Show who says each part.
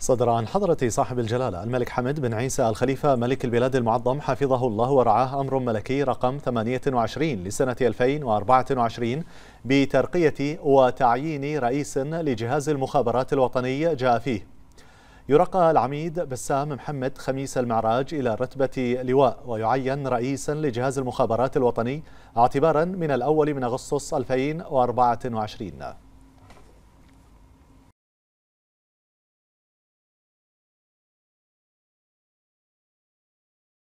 Speaker 1: صدر عن حضرة صاحب الجلالة الملك حمد بن عيسى الخليفة ملك البلاد المعظم حفظه الله ورعاه أمر ملكي رقم 28 لسنة 2024 بترقية وتعيين رئيس لجهاز المخابرات الوطني جاء فيه يرقى العميد بسام محمد خميس المعراج إلى رتبة لواء ويعين رئيسا لجهاز المخابرات الوطني اعتبارا من الأول من أغسطس 2024